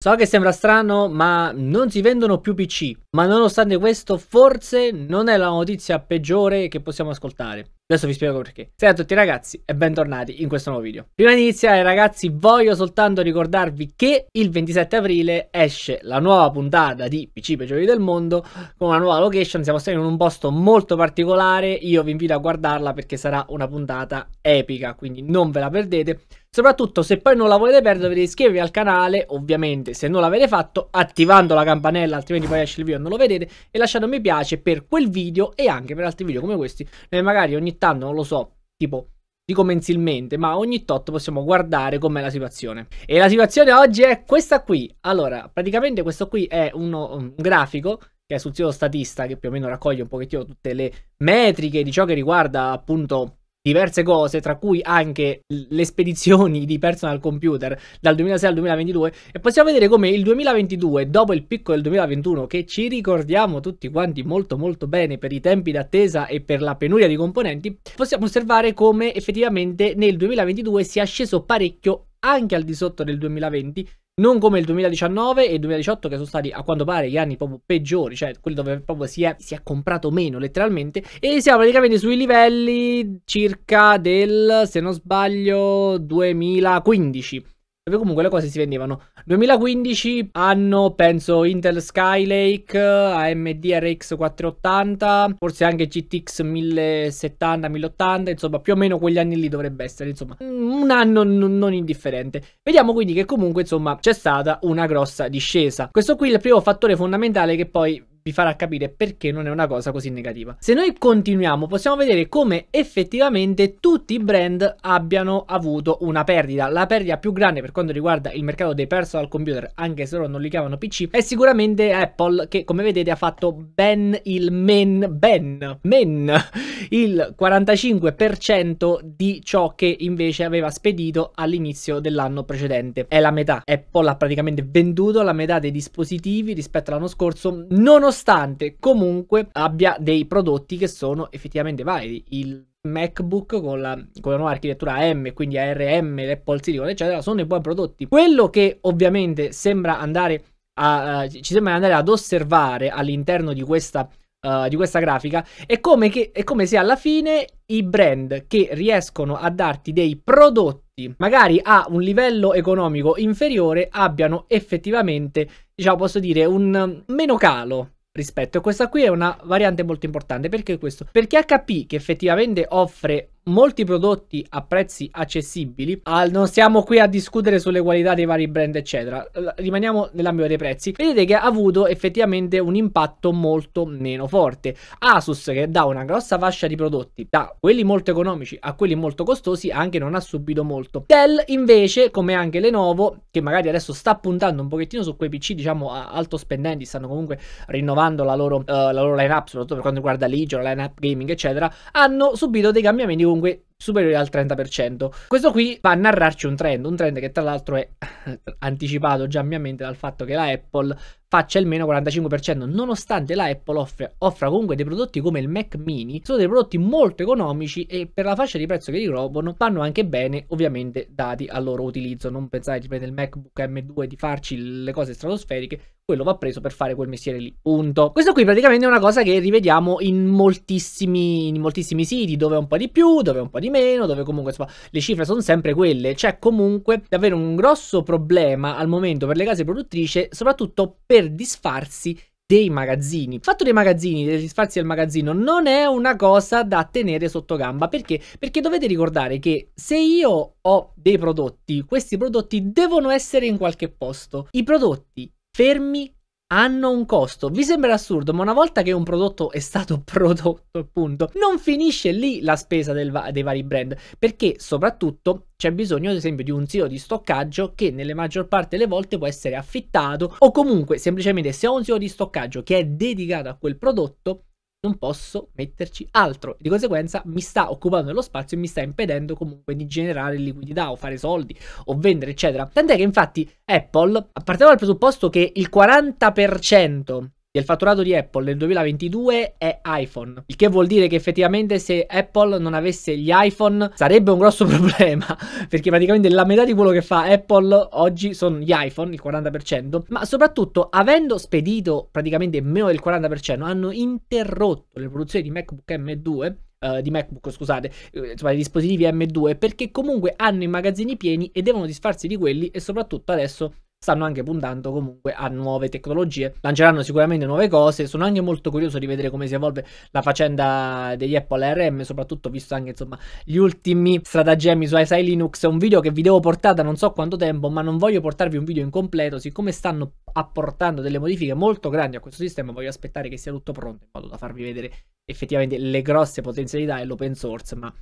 So che sembra strano, ma non si vendono più PC. Ma nonostante questo, forse non è la notizia peggiore che possiamo ascoltare. Adesso vi spiego perché. Ciao a tutti ragazzi e bentornati in questo nuovo video. Prima di iniziare ragazzi voglio soltanto ricordarvi che il 27 aprile esce la nuova puntata di PC peggiori del mondo con una nuova location, siamo stati in un posto molto particolare, io vi invito a guardarla perché sarà una puntata epica, quindi non ve la perdete. Soprattutto se poi non la volete perdere dovete iscrivervi al canale, ovviamente se non l'avete fatto, attivando la campanella, altrimenti poi esce il video e non lo vedete, e lasciate un mi piace per quel video e anche per altri video come questi. Noi magari ogni tanto, non lo so, tipo dico mensilmente, ma ogni tot possiamo guardare com'è la situazione. E la situazione oggi è questa qui. Allora, praticamente questo qui è uno, un grafico che è sul sito statista che più o meno raccoglie un pochettino tutte le metriche di ciò che riguarda appunto diverse cose, tra cui anche le spedizioni di personal computer dal 2006 al 2022 e possiamo vedere come il 2022, dopo il picco del 2021 che ci ricordiamo tutti quanti molto molto bene per i tempi d'attesa e per la penuria di componenti, possiamo osservare come effettivamente nel 2022 si è sceso parecchio anche al di sotto del 2020 non come il 2019 e il 2018 che sono stati a quanto pare gli anni proprio peggiori, cioè quelli dove proprio si è, si è comprato meno letteralmente e siamo praticamente sui livelli circa del, se non sbaglio, 2015 dove comunque le cose si vendevano. 2015 anno, penso, Intel Skylake, AMD RX 480, forse anche GTX 1070, 1080, insomma più o meno quegli anni lì dovrebbe essere, insomma, un anno non indifferente. Vediamo quindi che comunque, insomma, c'è stata una grossa discesa. Questo qui è il primo fattore fondamentale che poi vi farà capire perché non è una cosa così negativa. Se noi continuiamo possiamo vedere come effettivamente tutti i brand abbiano avuto una perdita. La perdita più grande per quanto riguarda il mercato dei personal computer, anche se loro non li chiamano PC, è sicuramente Apple che come vedete ha fatto ben il men, ben, men, il 45% di ciò che invece aveva spedito all'inizio dell'anno precedente. È la metà. Apple ha praticamente venduto la metà dei dispositivi rispetto all'anno scorso, nonostante nonostante comunque abbia dei prodotti che sono effettivamente validi. Il MacBook con la, con la, nuova architettura AM, quindi ARM, l'Apple Silicon, eccetera, sono dei buoni prodotti. Quello che ovviamente sembra andare a, uh, ci sembra andare ad osservare all'interno di questa, uh, di questa grafica è come, che, è come se alla fine i brand che riescono a darti dei prodotti magari a un livello economico inferiore abbiano effettivamente diciamo posso dire un meno calo rispetto. E questa qui è una variante molto importante. Perché questo? Perché HP, che effettivamente offre molti prodotti a prezzi accessibili. Al, ah, non stiamo qui a discutere sulle qualità dei vari brand, eccetera. Rimaniamo nell'ambito dei prezzi. Vedete che ha avuto effettivamente un impatto molto meno forte. Asus, che dà una grossa fascia di prodotti, da quelli molto economici a quelli molto costosi, anche non ha subito molto. Dell, invece, come anche Lenovo, che magari adesso sta puntando un pochettino su quei PC, diciamo, a alto spendenti, stanno comunque rinnovando la loro, uh, loro line-up, soprattutto per quanto riguarda Legion, line-up gaming, eccetera, hanno subito dei cambiamenti comunque Con, superiori al 30%. Questo qui va a narrarci un trend, un trend che tra l'altro è anticipato già ampiamente dal fatto che la Apple faccia il meno 45% nonostante la Apple offre, offra comunque dei prodotti come il Mac mini sono dei prodotti molto economici e per la fascia di prezzo che ricopano vanno anche bene ovviamente dati al loro utilizzo non pensate di prendere il MacBook M2 e di farci le cose stratosferiche quello va preso per fare quel mestiere lì punto questo qui praticamente è una cosa che rivediamo in moltissimi, in moltissimi siti dove un po' di più dove un po' di di meno, dove comunque insomma, le cifre sono sempre quelle. C'è comunque davvero un grosso problema al momento per le case produttrici, soprattutto per disfarsi dei magazzini. Il fatto dei magazzini, dei risparzi del magazzino, non è una cosa da tenere sotto gamba. Perché? Perché dovete ricordare che se io ho dei prodotti, questi prodotti devono essere in qualche posto. I prodotti fermi hanno un costo. Vi sembra assurdo, ma una volta che un prodotto è stato prodotto, appunto, non finisce lì la spesa va dei vari brand, perché soprattutto c'è bisogno ad esempio di un sito di stoccaggio che nelle maggior parte delle volte può essere affittato o comunque semplicemente se ho un sito di stoccaggio che è dedicato a quel prodotto non posso metterci altro. Di conseguenza mi sta occupando dello spazio e mi sta impedendo comunque di generare liquidità o fare soldi o vendere, eccetera. Tant'è che infatti Apple, partiamo dal presupposto che il 40% il fatturato di Apple nel 2022 è iPhone, il che vuol dire che effettivamente se Apple non avesse gli iPhone sarebbe un grosso problema, perché praticamente la metà di quello che fa Apple oggi sono gli iPhone, il 40%, ma soprattutto avendo spedito praticamente meno del 40% hanno interrotto le produzioni di MacBook M2 Uh, eh, di MacBook, scusate, eh, insomma, i dispositivi M2, perché comunque hanno i magazzini pieni e devono disfarsi di quelli e soprattutto adesso stanno anche puntando comunque a nuove tecnologie. Lanceranno sicuramente nuove cose. Sono anche molto curioso di vedere come si evolve la faccenda degli Apple ARM, soprattutto visto anche insomma gli ultimi stratagemmi su ASI Linux. È un video che vi devo portare da non so quanto tempo, ma non voglio portarvi un video incompleto, siccome stanno apportando delle modifiche molto grandi a questo sistema, voglio aspettare che sia tutto pronto in modo da farvi vedere effettivamente le grosse potenzialità e l'open source, ma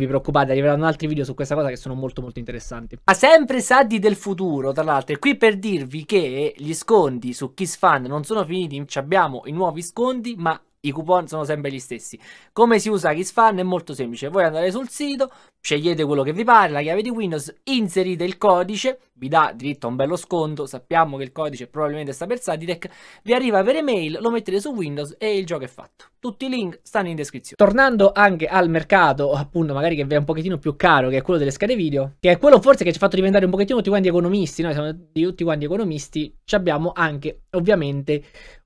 vi preoccupate, arriveranno altri video su questa cosa che sono molto molto interessanti. Ma sempre Saddi del futuro, tra l'altro, è qui per dirvi che gli sconti su Kiss Fan non sono finiti, abbiamo i nuovi sconti, ma i coupon sono sempre gli stessi. Come si usa KissFan è molto semplice. Voi andate sul sito, scegliete quello che vi pare, la chiave di Windows, inserite il codice, vi dà diritto a un bello sconto, sappiamo che il codice probabilmente sta per Satitech, vi arriva per email, lo mettete su Windows e il gioco è fatto. Tutti i link stanno in descrizione. Tornando anche al mercato, appunto magari che vi è un pochettino più caro, che è quello delle schede video, che è quello forse che ci ha fatto diventare un pochettino tutti quanti economisti, noi siamo tutti quanti economisti, ci abbiamo anche ovviamente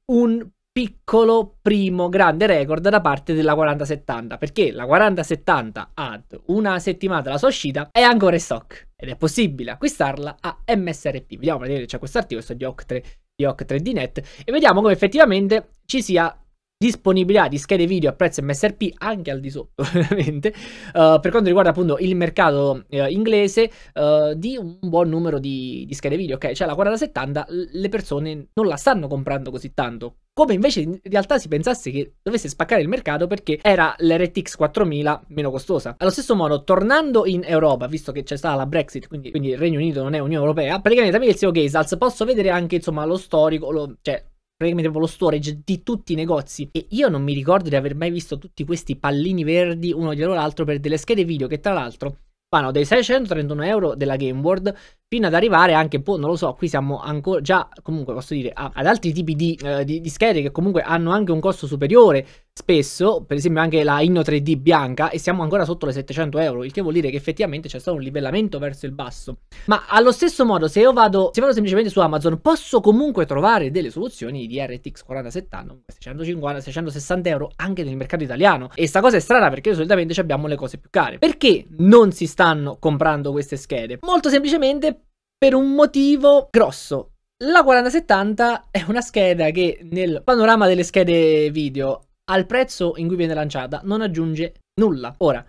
un piccolo primo grande record da parte della 4070 perché la 4070 ad una settimana dalla sua uscita è ancora in stock ed è possibile acquistarla a MSRP vediamo vedere c'è questo articolo di Oc3 di Oc3D Net e vediamo come effettivamente ci sia disponibilità di schede video a prezzo MSRP anche al di sotto ovviamente uh, per quanto riguarda appunto il mercato uh, inglese uh, di un buon numero di, di schede video ok cioè la 4070 le persone non la stanno comprando così tanto come invece in realtà si pensasse che dovesse spaccare il mercato perché era l'RTX 4000 meno costosa. Allo stesso modo, tornando in Europa, visto che c'è stata la Brexit, quindi, quindi il Regno Unito non è Unione Europea, praticamente tramite il CEO Gazals posso vedere anche insomma lo storico, lo, cioè praticamente lo storage di tutti i negozi e io non mi ricordo di aver mai visto tutti questi pallini verdi uno dietro l'altro per delle schede video che tra l'altro fanno dei 631 euro della Game World fino ad arrivare anche, boh, non lo so, qui siamo ancora già, comunque posso dire, a, ad altri tipi di, eh, di, di, schede che comunque hanno anche un costo superiore spesso, per esempio anche la Inno 3D bianca, e siamo ancora sotto le 700 euro, il che vuol dire che effettivamente c'è stato un livellamento verso il basso. Ma allo stesso modo, se io vado, se vado semplicemente su Amazon, posso comunque trovare delle soluzioni di RTX 4070, 650, 660 euro anche nel mercato italiano. E sta cosa è strana perché solitamente abbiamo le cose più care. Perché non si stanno comprando queste schede? Molto semplicemente per un motivo grosso. La 4070 è una scheda che nel panorama delle schede video al prezzo in cui viene lanciata non aggiunge nulla. Ora,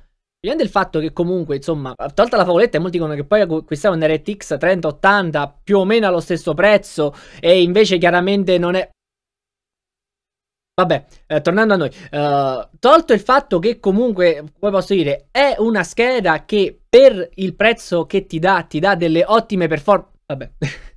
Vedendo il fatto che comunque, insomma, tolta la favoletta, molti dicono che poi acquistiamo un RTX 3080 più o meno allo stesso prezzo e invece chiaramente non è... Vabbè, eh, tornando a noi, uh, tolto il fatto che comunque, come posso dire, è una scheda che per il prezzo che ti dà, ti dà delle ottime performance. Vabbè.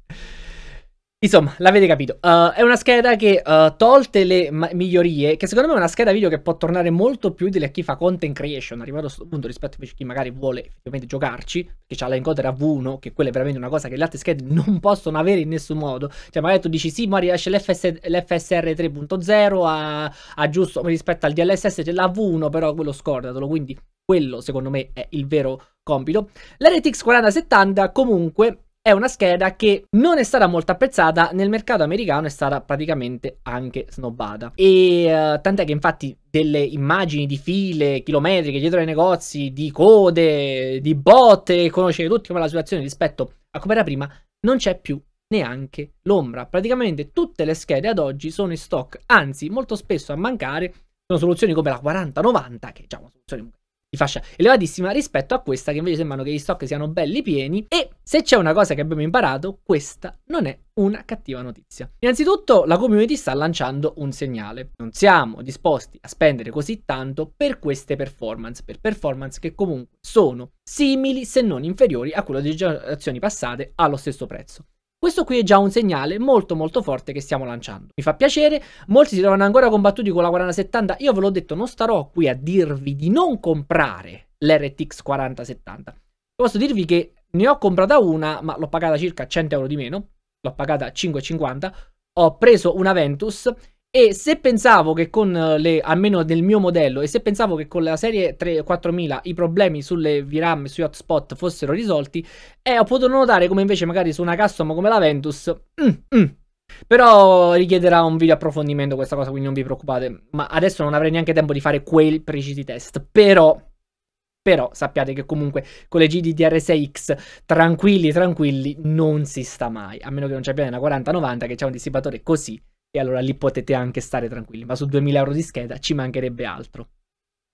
Insomma, l'avete capito. Uh, è una scheda che, uh, tolte le migliorie, che secondo me è una scheda video che può tornare molto più utile a chi fa content creation, arrivato a questo punto rispetto a chi magari vuole effettivamente giocarci, che ha la encoder a V1, che quella è veramente una cosa che le altre schede non possono avere in nessun modo. Cioè, magari tu dici, sì, ma riesce l'FSR 3.0 a, a giusto rispetto al DLSS, c'è la V1, però quello scordatelo, quindi quello secondo me è il vero compito. La RTX 4070 comunque è una scheda che non è stata molto apprezzata nel mercato americano, è stata praticamente anche snobbata. E uh, tant'è che infatti delle immagini di file chilometriche dietro ai negozi, di code, di botte, conoscete tutti come la situazione rispetto a come era prima, non c'è più neanche l'ombra. Praticamente tutte le schede ad oggi sono in stock, anzi molto spesso a mancare sono soluzioni come la 4090, che è già una soluzione di fascia elevatissima rispetto a questa che invece sembrano che gli stock siano belli pieni e se c'è una cosa che abbiamo imparato questa non è una cattiva notizia. Innanzitutto la community sta lanciando un segnale. Non siamo disposti a spendere così tanto per queste performance, per performance che comunque sono simili se non inferiori a quelle di generazioni passate allo stesso prezzo. Questo qui è già un segnale molto molto forte che stiamo lanciando. Mi fa piacere, molti si trovano ancora combattuti con la 4070, io ve l'ho detto, non starò qui a dirvi di non comprare l'RTX 4070. Posso dirvi che ne ho comprata una, ma l'ho pagata circa 100 euro di meno, l'ho pagata 5,50, ho preso una Ventus e se pensavo che con eh, le, almeno nel mio modello, e se pensavo che con la serie 3, 4000 i problemi sulle VRAM, sui hotspot fossero risolti, eh, ho potuto notare come invece magari su una custom come la Ventus, mm, mm, però richiederà un video approfondimento questa cosa, quindi non vi preoccupate. Ma adesso non avrei neanche tempo di fare quei precisi test, però... Però sappiate che comunque con le GDDR6X tranquilli tranquilli non si sta mai, a meno che non ci abbiate una 4090 che c'è un dissipatore così e allora lì potete anche stare tranquilli, ma su 2000 euro di scheda ci mancherebbe altro.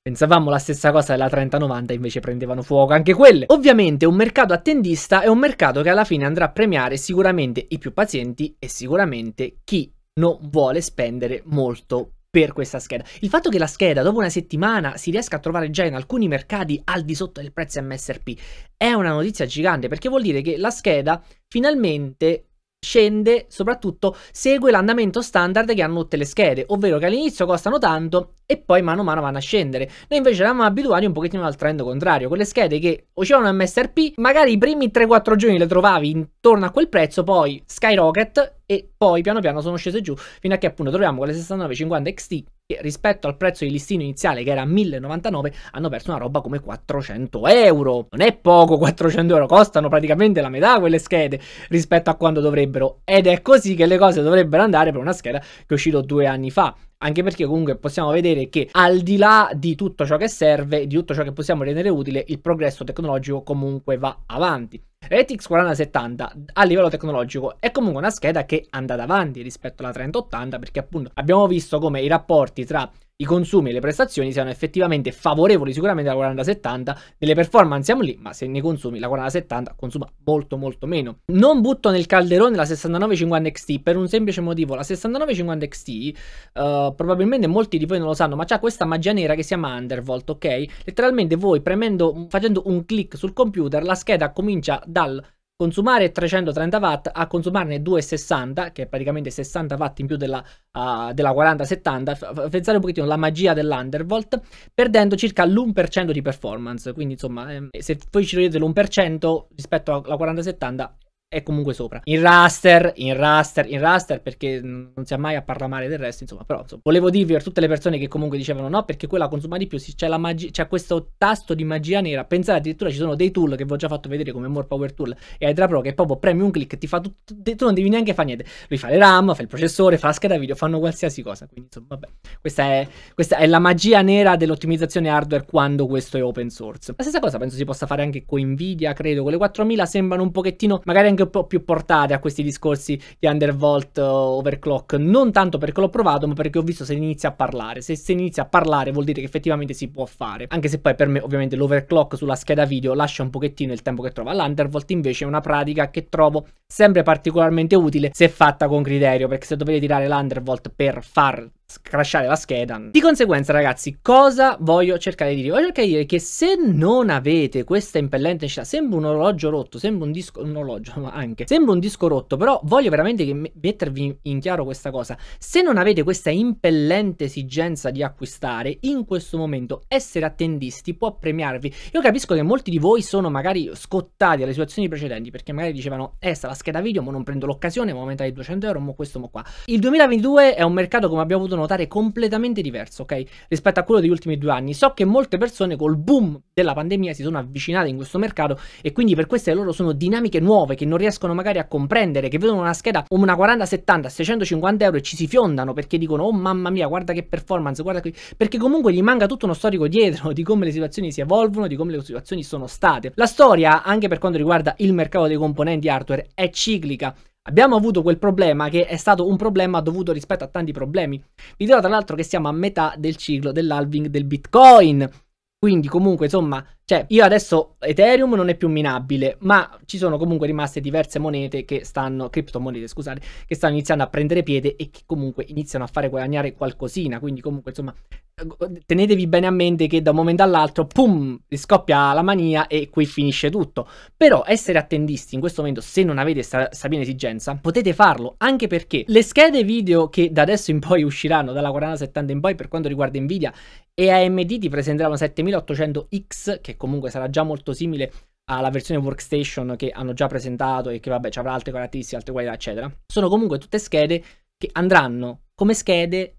Pensavamo la stessa cosa della 3090, invece prendevano fuoco anche quelle. Ovviamente un mercato attendista è un mercato che alla fine andrà a premiare sicuramente i più pazienti e sicuramente chi non vuole spendere molto per questa scheda. Il fatto che la scheda dopo una settimana si riesca a trovare già in alcuni mercati al di sotto del prezzo MSRP è una notizia gigante perché vuol dire che la scheda finalmente scende soprattutto segue l'andamento standard che hanno tutte le schede ovvero che all'inizio costano tanto e poi mano a mano vanno a scendere noi invece eravamo abituati un pochettino al trend contrario quelle schede che uscivano MSRP magari i primi 3-4 giorni le trovavi intorno a quel prezzo poi skyrocket e poi piano piano sono scese giù fino a che appunto troviamo quelle 6950 XT rispetto al prezzo di listino iniziale che era 1099 hanno perso una roba come 400 euro. Non è poco 400 euro, costano praticamente la metà quelle schede rispetto a quando dovrebbero. Ed è così che le cose dovrebbero andare per una scheda che è uscita due anni fa anche perché comunque possiamo vedere che al di là di tutto ciò che serve, di tutto ciò che possiamo rendere utile, il progresso tecnologico comunque va avanti. RTX 4070 a livello tecnologico è comunque una scheda che è andata avanti rispetto alla 3080 perché appunto abbiamo visto come i rapporti tra i consumi e le prestazioni siano effettivamente favorevoli sicuramente alla 4070, nelle performance siamo lì, ma se ne consumi la 4070 consuma molto molto meno. Non butto nel calderone la 6950 XT per un semplice motivo, la 6950 XT uh, probabilmente molti di voi non lo sanno, ma c'ha questa magia nera che si chiama Undervolt, ok? Letteralmente voi premendo, facendo un clic sul computer, la scheda comincia dal consumare 330 watt a consumarne 260, che è praticamente 60 watt in più della, uh, della 4070, pensare un pochettino alla magia dell'undervolt, perdendo circa l'1% di performance, quindi insomma eh, se voi ci togliete l'1% rispetto alla 4070 è comunque sopra. In raster, in raster, in raster, perché non si ha mai a parlare male del resto, insomma, però insomma, volevo dirvi per tutte le persone che comunque dicevano no, perché quella consuma di più, c'è, la magi- c'è questo tasto di magia nera, pensate addirittura ci sono dei tool che vi ho già fatto vedere come More Power Tool e Hydra Pro che proprio premi un clic, ti fa tutto, tu non devi neanche fare niente, lui fa le RAM, fa il processore, fa la scheda video, fanno qualsiasi cosa, quindi insomma, vabbè, questa è, questa è la magia nera dell'ottimizzazione hardware quando questo è open source. La stessa cosa penso si possa fare anche con Nvidia, credo, con le 4000 sembrano un pochettino, magari anche anche un po' più portate a questi discorsi di undervolt uh, overclock, non tanto perché l'ho provato, ma perché ho visto se inizia a parlare. Se si inizia a parlare vuol dire che effettivamente si può fare, anche se poi per me ovviamente l'overclock sulla scheda video lascia un pochettino il tempo che trova. L'undervolt invece è una pratica che trovo sempre particolarmente utile se fatta con criterio, perché se dovete tirare l'undervolt per far crashare la scheda. Di conseguenza, ragazzi, cosa voglio cercare di dire? Voglio cercare di dire che se non avete questa impellente necessità, sembra un orologio rotto, sembra un disco, un orologio, anche, sembra un disco rotto, però voglio veramente mettervi in chiaro questa cosa. Se non avete questa impellente esigenza di acquistare, in questo momento essere attendisti può premiarvi. Io capisco che molti di voi sono magari scottati alle situazioni precedenti, perché magari dicevano, eh, sta la scheda video, ma non prendo l'occasione, ma aumentare i 200 euro, ma questo, ma qua. Il 2022 è un mercato, come abbiamo avuto notare completamente diverso, ok? Rispetto a quello degli ultimi due anni. So che molte persone col boom della pandemia si sono avvicinate in questo mercato e quindi per queste loro sono dinamiche nuove che non riescono magari a comprendere, che vedono una scheda come una 40, 70, 650 euro e ci si fiondano perché dicono oh mamma mia guarda che performance, guarda qui, perché comunque gli manca tutto uno storico dietro di come le situazioni si evolvono, di come le situazioni sono state. La storia, anche per quanto riguarda il mercato dei componenti hardware, è ciclica Abbiamo avuto quel problema che è stato un problema dovuto rispetto a tanti problemi. Vi dirò tra l'altro che siamo a metà del ciclo dell'halving del Bitcoin. Quindi comunque, insomma, cioè io adesso Ethereum non è più minabile, ma ci sono comunque rimaste diverse monete che stanno, criptomonete scusate, che stanno iniziando a prendere piede e che comunque iniziano a fare guadagnare qualcosina. Quindi comunque, insomma, eh, tenetevi bene a mente che da un momento all'altro, pum, scoppia la mania e qui finisce tutto. Però essere attendisti in questo momento, se non avete questa piena esigenza, potete farlo, anche perché le schede video che da adesso in poi usciranno, dalla 4070 in poi per quanto riguarda Nvidia e AMD ti presenteranno 7000 2800X, che comunque sarà già molto simile alla versione workstation che hanno già presentato e che vabbè ci avrà altre caratteristiche, altre qualità, eccetera. Sono comunque tutte schede che andranno come schede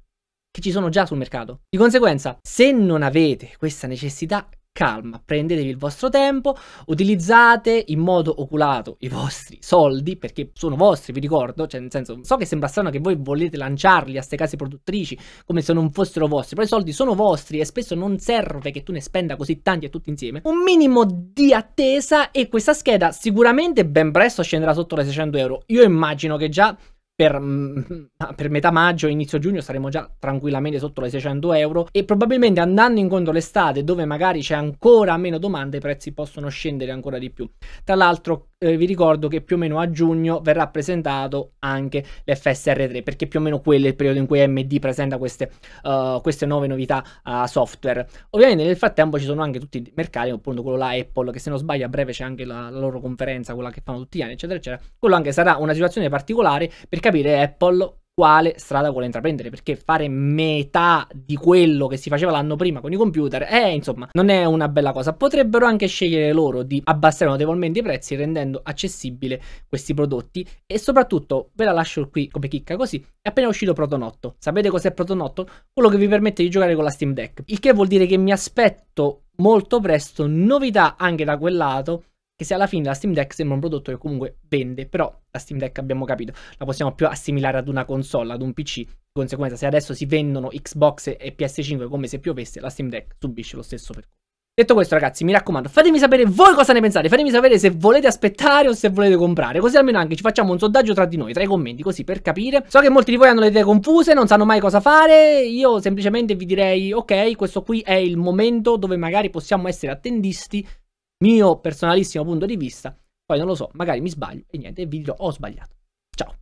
che ci sono già sul mercato. Di conseguenza, se non avete questa necessità, calma, prendetevi il vostro tempo, utilizzate in modo oculato i vostri soldi, perché sono vostri, vi ricordo, cioè nel senso, so che sembra strano che voi volete lanciarli a ste case produttrici come se non fossero vostri, però i soldi sono vostri e spesso non serve che tu ne spenda così tanti e tutti insieme. Un minimo di attesa e questa scheda sicuramente ben presto scenderà sotto le 600 euro, io immagino che già per, mm, per, metà maggio, inizio giugno saremo già tranquillamente sotto le 600 euro e probabilmente andando incontro l'estate dove magari c'è ancora meno domanda i prezzi possono scendere ancora di più. Tra l'altro eh, vi ricordo che più o meno a giugno verrà presentato anche l'FSR3 perché più o meno quello è il periodo in cui AMD presenta queste, uh, queste nuove novità uh, software ovviamente nel frattempo ci sono anche tutti i mercati appunto quello là Apple che se non sbaglio a breve c'è anche la, la loro conferenza quella che fanno tutti gli anni eccetera eccetera quello anche sarà una situazione particolare per capire Apple quale strada vuole intraprendere, perché fare metà di quello che si faceva l'anno prima con i computer, eh, insomma, non è una bella cosa. Potrebbero anche scegliere loro di abbassare notevolmente i prezzi rendendo accessibile questi prodotti e soprattutto ve la lascio qui come chicca così, è appena uscito Protonotto. Sapete cos'è Protonotto? Quello che vi permette di giocare con la Steam Deck, il che vuol dire che mi aspetto molto presto novità anche da quel lato che se alla fine la Steam Deck sembra un prodotto che comunque vende, però la Steam Deck abbiamo capito, la possiamo più assimilare ad una console, ad un PC. Di conseguenza, se adesso si vendono Xbox e PS5 come se piovesse, la Steam Deck subisce lo stesso percorso. Detto questo, ragazzi, mi raccomando, fatemi sapere voi cosa ne pensate. Fatemi sapere se volete aspettare o se volete comprare. Così almeno anche ci facciamo un sondaggio tra di noi, tra i commenti, così per capire. So che molti di voi hanno le idee confuse, non sanno mai cosa fare. Io semplicemente vi direi, ok, questo qui è il momento dove magari possiamo essere attendisti mio personalissimo punto di vista. Poi non lo so, magari mi sbaglio e niente, il video ho sbagliato. Ciao.